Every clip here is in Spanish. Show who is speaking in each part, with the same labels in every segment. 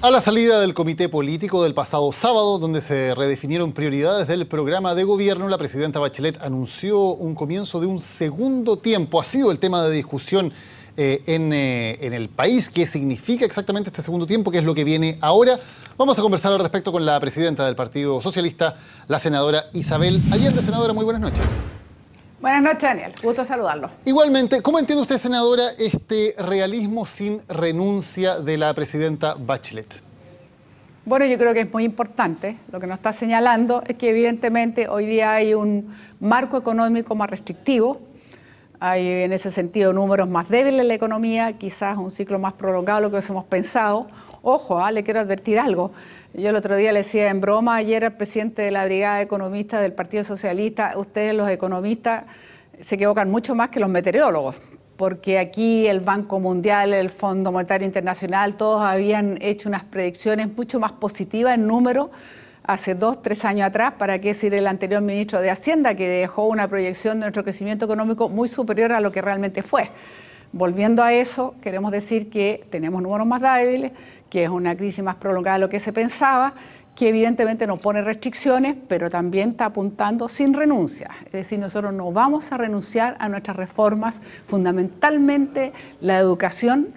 Speaker 1: A la salida del comité político del pasado sábado, donde se redefinieron prioridades del programa de gobierno, la presidenta Bachelet anunció un comienzo de un segundo tiempo. Ha sido el tema de discusión eh, en, eh, en el país. ¿Qué significa exactamente este segundo tiempo? ¿Qué es lo que viene ahora? Vamos a conversar al respecto con la presidenta del Partido Socialista, la senadora Isabel Allende. Senadora, muy buenas noches. Buenas noches, Daniel. Gusto saludarlo. Igualmente, ¿cómo entiende usted, senadora, este realismo sin renuncia de la presidenta Bachelet?
Speaker 2: Bueno, yo creo que es muy importante. Lo que nos está señalando es que evidentemente hoy día hay un marco económico más restrictivo, hay en ese sentido números más débiles en la economía, quizás un ciclo más prolongado de lo que hemos pensado. Ojo, ¿ah? le quiero advertir algo. Yo el otro día le decía en broma ayer el presidente de la Brigada economista del Partido Socialista, ustedes los economistas se equivocan mucho más que los meteorólogos, porque aquí el Banco Mundial, el Fondo Monetario Internacional, todos habían hecho unas predicciones mucho más positivas en número hace dos, tres años atrás, para qué decir el anterior ministro de Hacienda, que dejó una proyección de nuestro crecimiento económico muy superior a lo que realmente fue. Volviendo a eso, queremos decir que tenemos números más débiles, que es una crisis más prolongada de lo que se pensaba, que evidentemente nos pone restricciones, pero también está apuntando sin renuncia. Es decir, nosotros no vamos a renunciar a nuestras reformas, fundamentalmente la educación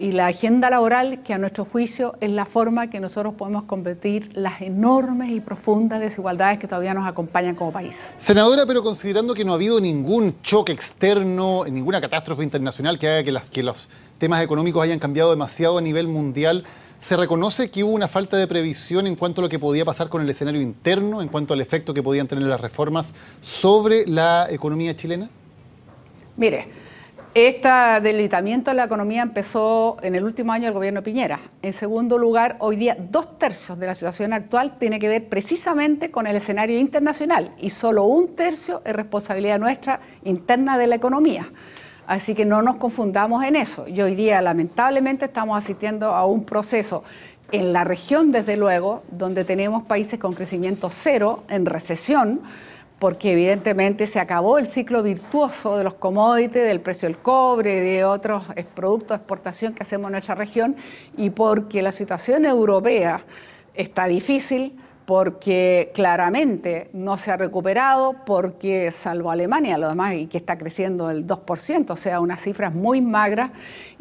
Speaker 2: y la agenda laboral, que a nuestro juicio es la forma que nosotros podemos combatir las enormes y profundas desigualdades que todavía nos acompañan como país.
Speaker 1: Senadora, pero considerando que no ha habido ningún choque externo, ninguna catástrofe internacional que haga que, que los temas económicos hayan cambiado demasiado a nivel mundial, ¿se reconoce que hubo una falta de previsión en cuanto a lo que podía pasar con el escenario interno, en cuanto al efecto que podían tener las reformas sobre la economía chilena?
Speaker 2: Mire, este delitamiento de la economía empezó en el último año del gobierno Piñera. En segundo lugar, hoy día dos tercios de la situación actual tiene que ver precisamente con el escenario internacional y solo un tercio es responsabilidad nuestra interna de la economía. Así que no nos confundamos en eso. Y hoy día, lamentablemente, estamos asistiendo a un proceso en la región, desde luego, donde tenemos países con crecimiento cero, en recesión porque evidentemente se acabó el ciclo virtuoso de los commodities, del precio del cobre, de otros productos de exportación que hacemos en nuestra región, y porque la situación europea está difícil, porque claramente no se ha recuperado, porque salvo Alemania, lo demás, y que está creciendo el 2%, o sea, unas cifras muy magras,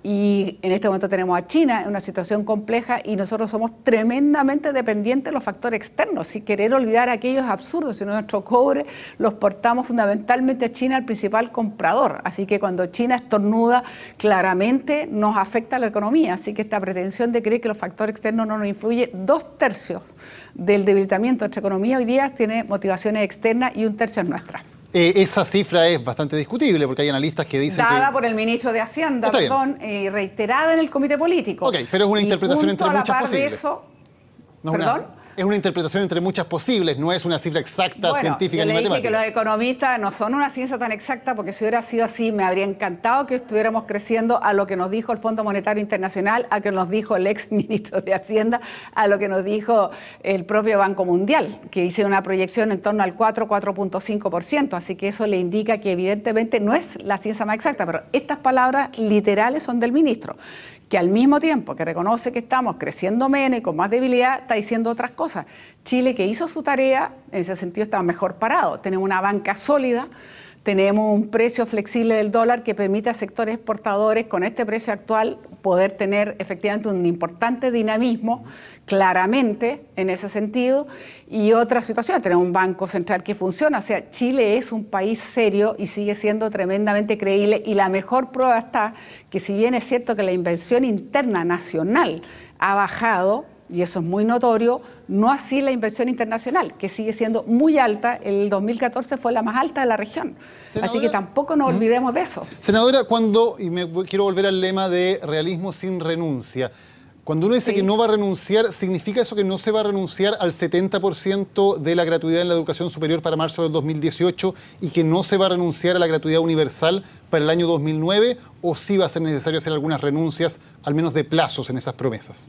Speaker 2: y en este momento tenemos a China en una situación compleja y nosotros somos tremendamente dependientes de los factores externos. Si querer olvidar aquellos absurdos, si nuestro cobre los portamos fundamentalmente a China, el principal comprador. Así que cuando China estornuda, claramente nos afecta a la economía. Así que esta pretensión de creer que los factores externos no nos influyen, dos tercios del debilitamiento de nuestra economía hoy día tiene motivaciones externas y un tercio es nuestra.
Speaker 1: Eh, esa cifra es bastante discutible porque hay analistas que dicen. Dada por
Speaker 2: el ministro de Hacienda, perdón, eh, reiterada en el comité político. Ok, pero es una interpretación entre muchas De eso, ¿Perdón?
Speaker 1: es una interpretación entre muchas posibles, no es una cifra exacta, científica ni le que los
Speaker 2: economistas no son una ciencia tan exacta, porque si hubiera sido así, me habría encantado que estuviéramos creciendo a lo que nos dijo el Fondo Monetario Internacional, a lo que nos dijo el ex ministro de Hacienda, a lo que nos dijo el propio Banco Mundial, que hizo una proyección en torno al 4, 4.5%. Así que eso le indica que evidentemente no es la ciencia más exacta, pero estas palabras literales son del ministro que al mismo tiempo que reconoce que estamos creciendo menos y con más debilidad, está diciendo otras cosas. Chile, que hizo su tarea, en ese sentido estaba mejor parado. tiene una banca sólida, tenemos un precio flexible del dólar que permite a sectores exportadores con este precio actual poder tener efectivamente un importante dinamismo claramente en ese sentido. Y otra situación, tener un banco central que funciona. O sea, Chile es un país serio y sigue siendo tremendamente creíble. Y la mejor prueba está que si bien es cierto que la inversión interna nacional ha bajado, y eso es muy notorio, no así la inversión internacional, que sigue siendo muy alta. El 2014 fue la más alta de la región. así que tampoco nos olvidemos de eso.
Speaker 1: Senadora, cuando, y me quiero volver al lema de realismo sin renuncia, cuando uno dice que no va a renunciar, ¿significa eso que no se va a renunciar al 70% de la gratuidad en la educación superior para marzo del 2018 y que no se va a renunciar a la gratuidad universal para el año 2009? ¿O sí va a ser necesario hacer algunas renuncias, al menos de plazos, en esas promesas?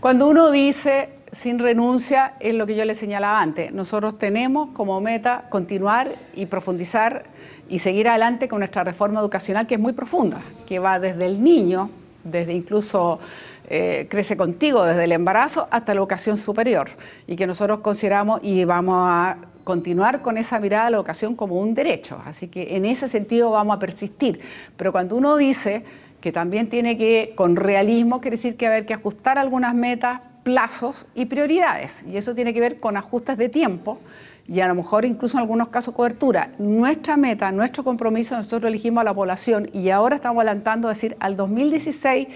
Speaker 2: Cuando uno dice sin renuncia es lo que yo le señalaba antes. Nosotros tenemos como meta continuar y profundizar y seguir adelante con nuestra reforma educacional que es muy profunda, que va desde el niño, desde incluso eh, crece contigo, desde el embarazo hasta la educación superior, y que nosotros consideramos y vamos a continuar con esa mirada a la educación como un derecho. Así que en ese sentido vamos a persistir. Pero cuando uno dice que también tiene que, con realismo, quiere decir que haber que ajustar algunas metas, plazos y prioridades. Y eso tiene que ver con ajustes de tiempo y a lo mejor incluso en algunos casos cobertura. Nuestra meta, nuestro compromiso, nosotros elegimos a la población y ahora estamos adelantando, a decir, al 2016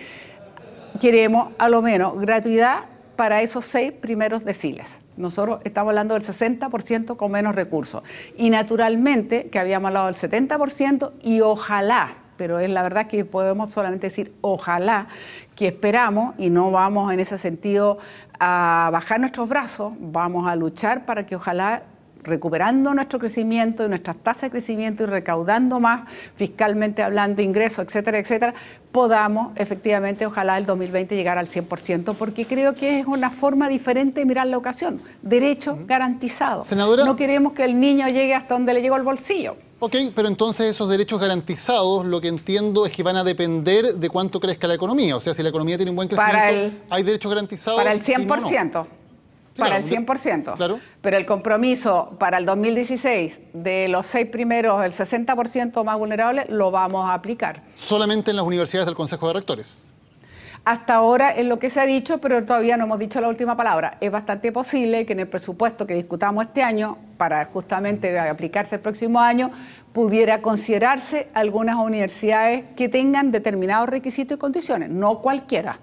Speaker 2: queremos a lo menos gratuidad para esos seis primeros deciles. Nosotros estamos hablando del 60% con menos recursos. Y naturalmente, que habíamos hablado del 70%, y ojalá pero es la verdad que podemos solamente decir ojalá que esperamos y no vamos en ese sentido a bajar nuestros brazos, vamos a luchar para que ojalá recuperando nuestro crecimiento y nuestras tasas de crecimiento y recaudando más fiscalmente hablando, ingresos, etcétera, etcétera, podamos efectivamente, ojalá el 2020 llegar al 100%, porque creo que es una forma diferente de mirar la ocasión. Derecho garantizado. No queremos que el niño llegue hasta donde le llegó el bolsillo.
Speaker 1: Ok, pero entonces esos derechos garantizados, lo que entiendo es que van a depender de cuánto crezca la economía. O sea, si la economía tiene un buen crecimiento, ¿hay derechos garantizados? Para el 100%.
Speaker 2: Para el 100%. Claro. Pero el compromiso para el 2016 de los seis primeros, el 60% más vulnerable, lo vamos a aplicar.
Speaker 1: Solamente en las universidades del Consejo de Rectores
Speaker 2: hasta ahora es lo que se ha dicho, pero todavía no hemos dicho la última palabra. Es bastante posible que en el presupuesto que discutamos este año, para justamente aplicarse el próximo año, pudiera considerarse algunas universidades que tengan determinados requisitos y condiciones, no cualquiera,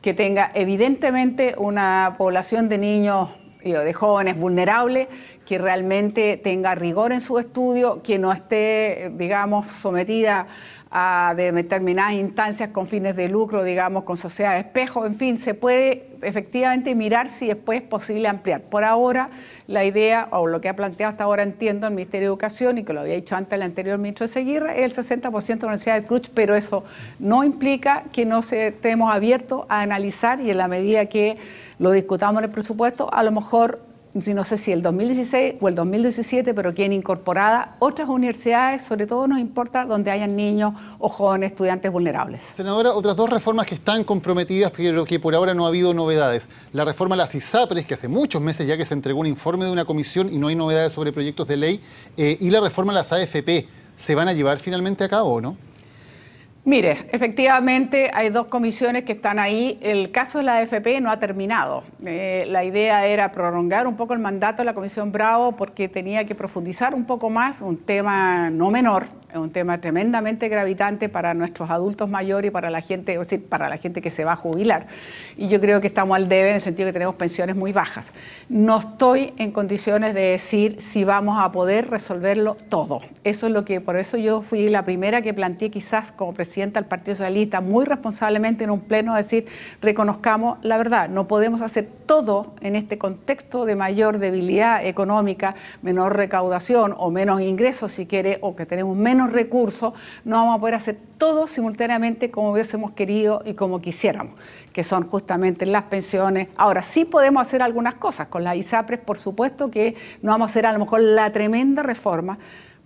Speaker 2: que tenga evidentemente una población de niños y de jóvenes vulnerables, que realmente tenga rigor en su estudio, que no esté, digamos, sometida a determinadas instancias con fines de lucro, digamos, con sociedades de espejo, en fin, se puede efectivamente mirar si después es pues, posible ampliar. Por ahora, la idea, o lo que ha planteado hasta ahora, entiendo, el Ministerio de Educación, y que lo había dicho antes el anterior ministro de Seguirra, es el 60% de la Universidad de Cruz, pero eso no implica que no estemos abiertos a analizar y en la medida que lo discutamos en el presupuesto, a lo mejor no sé si el 2016 o el 2017, pero quien incorporada otras universidades, sobre todo nos importa donde hayan niños o jóvenes estudiantes vulnerables.
Speaker 1: Senadora, otras dos reformas que están comprometidas, pero que por ahora no ha habido novedades. La reforma a las ISAPRES, que hace muchos meses ya que se entregó un informe de una comisión y no hay novedades sobre proyectos de ley, eh, y la reforma a las AFP, ¿se van a llevar finalmente a cabo o no?
Speaker 2: Mire, efectivamente hay dos comisiones que están ahí. El caso de la AFP no ha terminado. Eh, la idea era prolongar un poco el mandato de la Comisión Bravo porque tenía que profundizar un poco más un tema no menor, es un tema tremendamente gravitante para nuestros adultos mayores y para la gente, para la gente que se va a jubilar. Y yo creo que estamos al debe en el sentido que tenemos pensiones muy bajas. No estoy en condiciones de decir si vamos a poder resolverlo todo. Eso es lo que, por eso yo fui la primera que planteé quizás como presidenta del Partido Socialista, muy responsablemente en un pleno, decir, reconozcamos la verdad, no podemos hacer todo en este contexto de mayor debilidad económica, menor recaudación o menos ingresos si quiere, o que tenemos menos recursos, no vamos a poder hacer todo simultáneamente como hubiésemos querido y como quisiéramos, que son justamente las pensiones. Ahora, sí podemos hacer algunas cosas con la ISAPRES, por supuesto que no vamos a hacer a lo mejor la tremenda reforma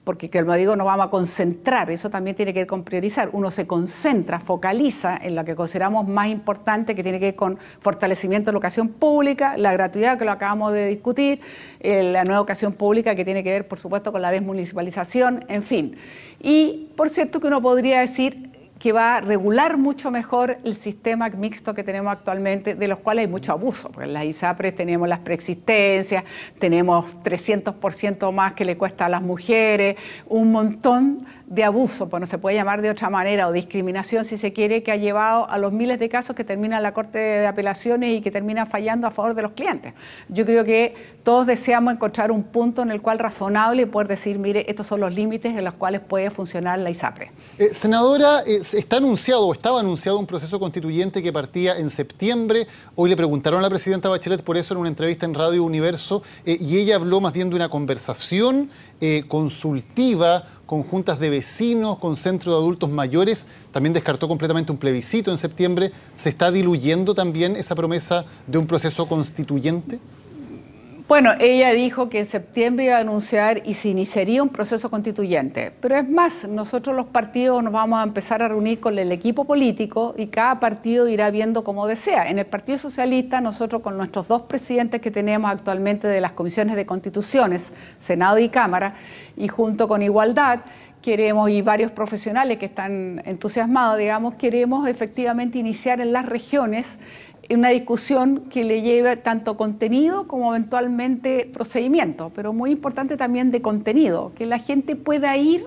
Speaker 2: porque como digo, no vamos a concentrar, eso también tiene que ver con priorizar. Uno se concentra, focaliza en lo que consideramos más importante, que tiene que ver con fortalecimiento de la educación pública, la gratuidad que lo acabamos de discutir, eh, la nueva educación pública que tiene que ver, por supuesto, con la desmunicipalización, en fin. Y por cierto que uno podría decir, que va a regular mucho mejor el sistema mixto que tenemos actualmente, de los cuales hay mucho abuso, porque en las ISAPRES tenemos las preexistencias, tenemos 300% más que le cuesta a las mujeres, un montón de abuso, pues no se puede llamar de otra manera, o discriminación si se quiere, que ha llevado a los miles de casos que termina la Corte de Apelaciones y que termina fallando a favor de los clientes. Yo creo que todos deseamos encontrar un punto en el cual razonable y poder decir, mire, estos son los límites en los cuales puede funcionar la ISAPRE.
Speaker 1: Eh, senadora, está anunciado o estaba anunciado un proceso constituyente que partía en septiembre. Hoy le preguntaron a la presidenta Bachelet por eso en una entrevista en Radio Universo eh, y ella habló más bien de una conversación eh, consultiva Conjuntas de vecinos, con centros de adultos mayores, también descartó completamente un plebiscito en septiembre. ¿Se está diluyendo también esa promesa de un proceso constituyente?
Speaker 2: Bueno, ella dijo que en septiembre iba a anunciar y se iniciaría un proceso constituyente. Pero es más, nosotros los partidos nos vamos a empezar a reunir con el equipo político y cada partido irá viendo como desea. En el Partido Socialista, nosotros con nuestros dos presidentes que tenemos actualmente de las comisiones de constituciones, Senado y Cámara, y junto con Igualdad, queremos, y varios profesionales que están entusiasmados, digamos, queremos efectivamente iniciar en las regiones una discusión que le lleve tanto contenido como eventualmente procedimiento, pero muy importante también de contenido, que la gente pueda ir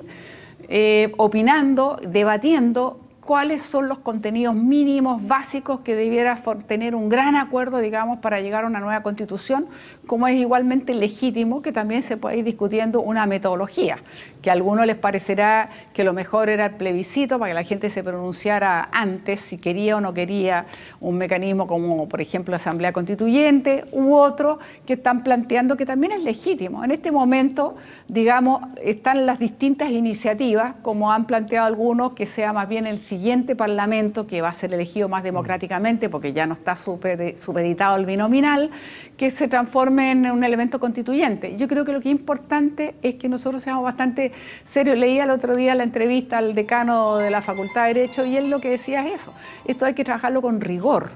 Speaker 2: eh, opinando, debatiendo cuáles son los contenidos mínimos, básicos que debiera tener un gran acuerdo, digamos, para llegar a una nueva constitución, como es igualmente legítimo que también se pueda ir discutiendo una metodología, que a algunos les parecerá que lo mejor era el plebiscito para que la gente se pronunciara antes si quería o no quería un mecanismo como, por ejemplo, la Asamblea Constituyente u otro que están planteando que también es legítimo. En este momento, digamos, están las distintas iniciativas, como han planteado algunos, que sea más bien el siguiente Parlamento que va a ser elegido más democráticamente porque ya no está eh, supeditado el binominal, que se transforme en un elemento constituyente. Yo creo que lo que es importante es que nosotros seamos bastante serios. Leía el otro día la entrevista al decano de la Facultad de Derecho y él lo que decía es eso. Esto hay que trabajarlo con rigor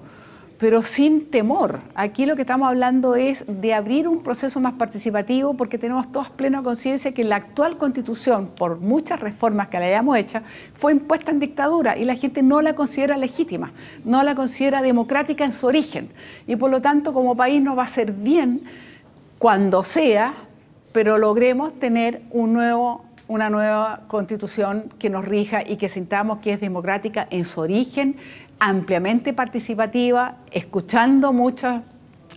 Speaker 2: pero sin temor. Aquí lo que estamos hablando es de abrir un proceso más participativo porque tenemos todos plena conciencia que la actual constitución, por muchas reformas que la hayamos hecho, fue impuesta en dictadura y la gente no la considera legítima, no la considera democrática en su origen. Y por lo tanto, como país nos va a ser bien cuando sea, pero logremos tener una nueva constitución que nos rija y que sintamos que es democrática en su origen, ampliamente participativa, escuchando muchos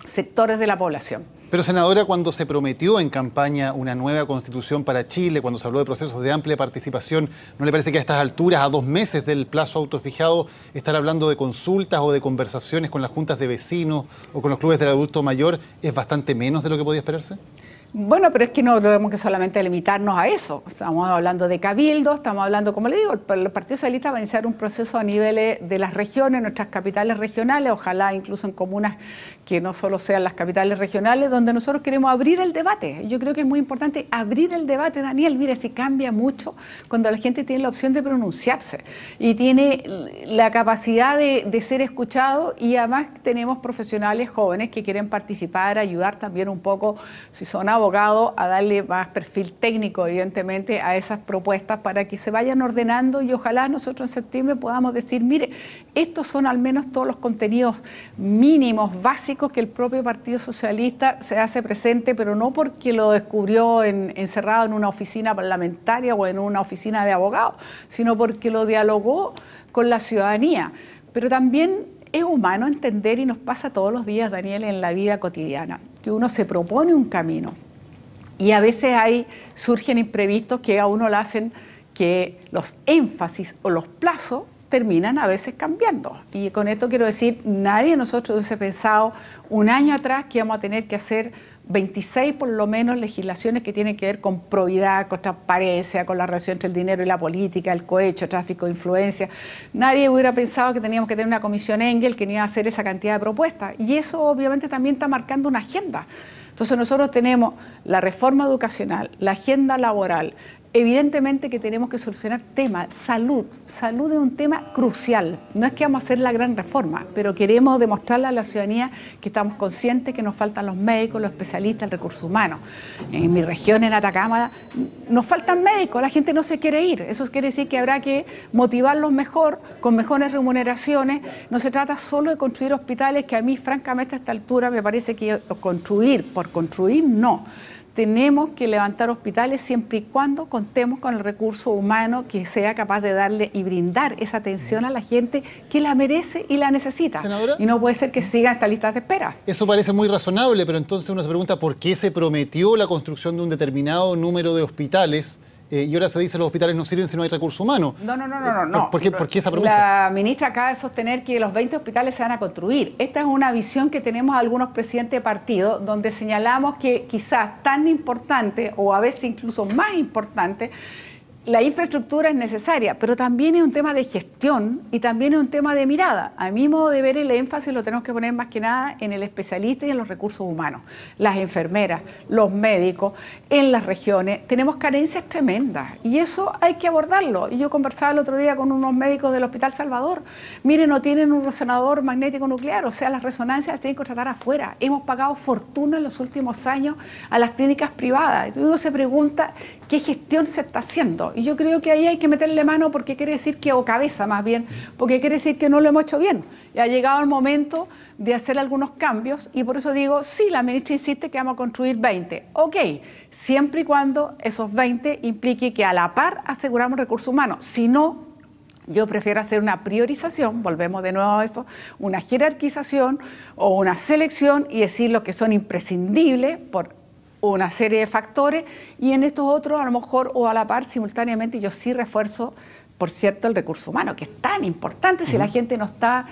Speaker 2: sectores de la población.
Speaker 1: Pero senadora, cuando se prometió en campaña una nueva constitución para Chile, cuando se habló de procesos de amplia participación, ¿no le parece que a estas alturas, a dos meses del plazo autofijado, estar hablando de consultas o de conversaciones con las juntas de vecinos o con los clubes del adulto mayor es bastante menos de lo que podía esperarse?
Speaker 2: Bueno, pero es que no tenemos que solamente limitarnos a eso. Estamos hablando de cabildo, estamos hablando, como le digo, el Partido Socialista va a iniciar un proceso a nivel de las regiones, nuestras capitales regionales, ojalá incluso en comunas que no solo sean las capitales regionales, donde nosotros queremos abrir el debate. Yo creo que es muy importante abrir el debate, Daniel. Mire, si cambia mucho cuando la gente tiene la opción de pronunciarse y tiene la capacidad de ser escuchado y además tenemos profesionales jóvenes que quieren participar, ayudar también un poco, si son abogados a darle más perfil técnico, evidentemente, a esas propuestas para que se vayan ordenando y ojalá nosotros en septiembre podamos decir, mire, estos son al menos todos los contenidos mínimos, básicos que el propio Partido Socialista se hace presente, pero no porque lo descubrió encerrado en una oficina parlamentaria o en una oficina de abogados, sino porque lo dialogó con la ciudadanía. Pero también es humano entender y nos pasa todos los días, Daniel, en la vida cotidiana, que uno se propone un camino, y a veces surgen imprevistos que a uno le hacen que los énfasis o los plazos terminan a veces cambiando. Y con esto quiero decir, nadie de nosotros hubiese pensado un año atrás que íbamos a tener que hacer 26 por lo menos legislaciones que tienen que ver con probidad, con transparencia, con la relación entre el dinero y la política, el cohecho, tráfico de influencia. Nadie hubiera pensado que teníamos que tener una comisión Engel que no iba a hacer esa cantidad de propuestas. Y eso obviamente también está marcando una agenda. Entonces nosotros tenemos la reforma educacional, la agenda laboral, evidentemente que tenemos que solucionar temas. Salud, salud es un tema crucial. No es que vamos a hacer la gran reforma, pero queremos demostrarle a la ciudadanía que estamos conscientes que nos faltan los médicos, los especialistas, el recurso humano. En mi región, en Atacama, nos faltan médicos, la gente no se quiere ir. Eso quiere decir que habrá que motivarlos mejor, con mejores remuneraciones. No se trata solo de construir hospitales, que a mí, francamente, a esta altura me parece que construir por construir, no tenemos que levantar hospitales siempre y cuando contemos con el recurso humano que sea capaz de darle y brindar esa atención a la gente que la merece y la necesita. Y no puede ser que siga esta lista de espera.
Speaker 1: Eso parece muy razonable, pero entonces uno se pregunta por qué se prometió la construcción de un determinado número de hospitales eh, y ahora se dice que los hospitales no sirven si no hay recursos humanos.
Speaker 2: No, no, no, no, no. Eh, ¿Por, qué, esa La ministra acaba de sostener que los 20 hospitales se van a construir. Esta es una visión que tenemos algunos presidentes de partido, donde señalamos que quizás tan importante o a veces incluso más importante la infraestructura es necesaria, pero también es un tema de gestión y también es un tema de mirada. A mi modo de ver, el énfasis lo tenemos que poner más que nada en el especialista y en los recursos humanos, las enfermeras, los médicos, en las regiones. Tenemos carencias tremendas y eso hay que abordarlo. Y yo conversaba el otro día con unos médicos del Hospital Salvador. ...miren no tienen un resonador magnético nuclear, o sea, las resonancias las tienen que contratar afuera. Hemos pagado fortuna en los últimos años a las clínicas privadas. Y uno se pregunta, qué gestión se está haciendo. Y yo creo que ahí hay que meterle mano porque quiere decir que, o cabeza más bien, porque quiere decir que no lo hemos hecho bien. Y ha llegado el momento de hacer algunos cambios y por eso digo, sí, la ministra insiste que vamos a construir 20. Ok, siempre y cuando esos 20 implique que a la par aseguramos recursos humanos. Si no, yo prefiero hacer una priorización, volvemos de nuevo a esto, una jerarquización o una selección y decir lo que son imprescindibles por una serie de factores y en estos otros a lo mejor o a la par simultáneamente yo sí refuerzo, por cierto, el recurso humano, que es tan importante si la gente no está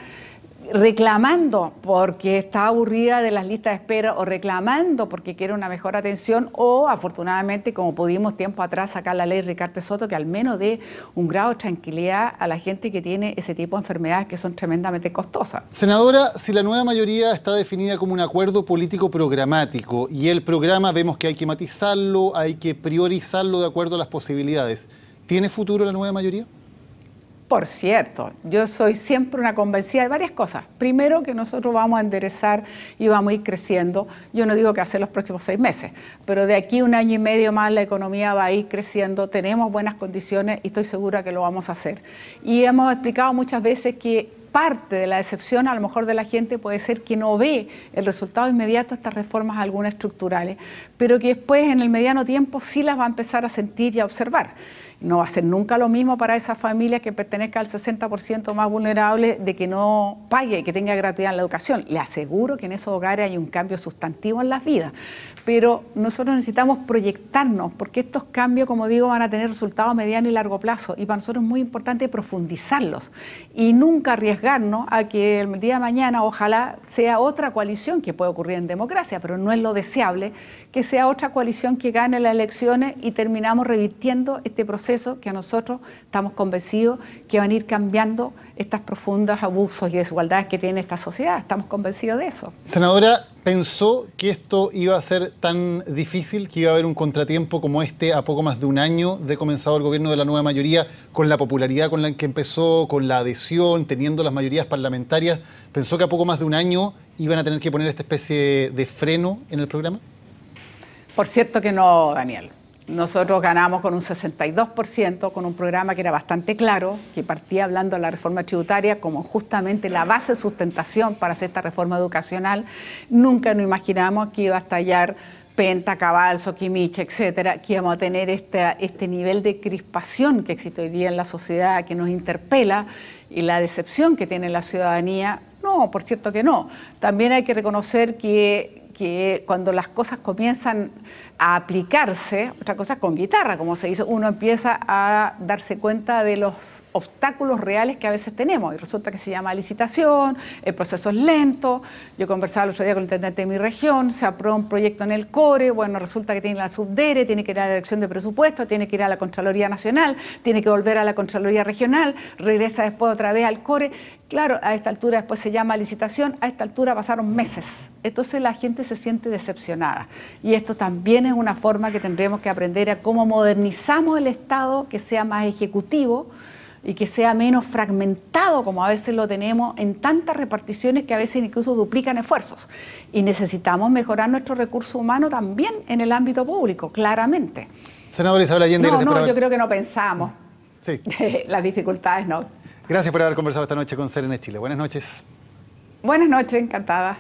Speaker 2: reclamando porque está aburrida de las listas de espera o reclamando porque quiere una mejor atención o afortunadamente como pudimos tiempo atrás sacar la ley Ricardo Soto que al menos dé un grado de tranquilidad a la gente que tiene ese tipo de enfermedades que son tremendamente costosas.
Speaker 1: Senadora, si la nueva mayoría está definida como un acuerdo político programático y el programa vemos que hay que matizarlo, hay que priorizarlo de acuerdo a las posibilidades, ¿tiene futuro la nueva mayoría? Por cierto,
Speaker 2: yo soy siempre una convencida de varias cosas. Primero, que nosotros vamos a enderezar y vamos a ir creciendo. Yo no digo que hacer los próximos seis meses, pero de aquí un año y medio más la economía va a ir creciendo, tenemos buenas condiciones y estoy segura que lo vamos a hacer. Y hemos explicado muchas veces que parte de la decepción a lo mejor de la gente puede ser que no ve el resultado inmediato de estas reformas algunas estructurales, pero que después en el mediano tiempo sí las va a empezar a sentir y a observar. No va a ser nunca lo mismo para esas familia que pertenezca al 60% más vulnerable de que no pague, que tenga gratuidad en la educación. Le aseguro que en esos hogares hay un cambio sustantivo en las vidas. Pero nosotros necesitamos proyectarnos, porque estos cambios, como digo, van a tener resultados mediano y largo plazo. Y para nosotros es muy importante profundizarlos y nunca arriesgarnos a que el día de mañana, ojalá, sea otra coalición que puede ocurrir en democracia, pero no es lo deseable que sea otra coalición que gane las elecciones y terminamos revirtiendo este proceso que a nosotros estamos convencidos que van a ir cambiando estos profundos abusos y desigualdades que tiene esta sociedad. Estamos convencidos de eso.
Speaker 1: Senadora, ¿pensó que esto iba a ser tan difícil, que iba a haber un contratiempo como este a poco más de un año de comenzado el gobierno de la nueva mayoría, con la popularidad con la que empezó, con la adhesión, teniendo las mayorías parlamentarias? ¿Pensó que a poco más de un año iban a tener que poner esta especie de freno en el programa? Por cierto que
Speaker 2: no, Daniel. Nosotros ganamos con un 62%, con un programa que era bastante claro, que partía hablando de la reforma tributaria como justamente la base de sustentación para hacer esta reforma educacional. Nunca nos imaginamos que iba a estallar Penta, Cabal, Soquimiche, etcétera, que íbamos a tener este, este nivel de crispación que existe hoy día en la sociedad, que nos interpela, y la decepción que tiene la ciudadanía. No, por cierto que no. También hay que reconocer que que cuando las cosas comienzan a aplicarse, otra cosa con guitarra, como se dice, uno empieza a darse cuenta de los obstáculos reales que a veces tenemos. Y resulta que se llama licitación, el proceso es lento. Yo conversaba el otro día con el intendente de mi región, se aprueba un proyecto en el CORE, bueno, resulta que tiene la subdere, tiene que ir a la Dirección de Presupuesto, tiene que ir a la Contraloría Nacional, tiene que volver a la Contraloría Regional, regresa después otra vez al CORE. Claro, a esta altura después se llama licitación, a esta altura pasaron meses. Entonces la gente se siente decepcionada. Y esto también es una forma que tendremos que aprender a cómo modernizamos el Estado, que sea más ejecutivo y que sea menos fragmentado como a veces lo tenemos en tantas reparticiones que a veces incluso duplican esfuerzos. Y necesitamos mejorar nuestro recurso humano también en el ámbito público, claramente.
Speaker 1: senador Isabel Allende, no, no, yo creo
Speaker 2: que no pensamos. Sí. Las dificultades no.
Speaker 1: Gracias por haber conversado esta noche con Serena Chile. Buenas noches.
Speaker 2: Buenas noches, encantada.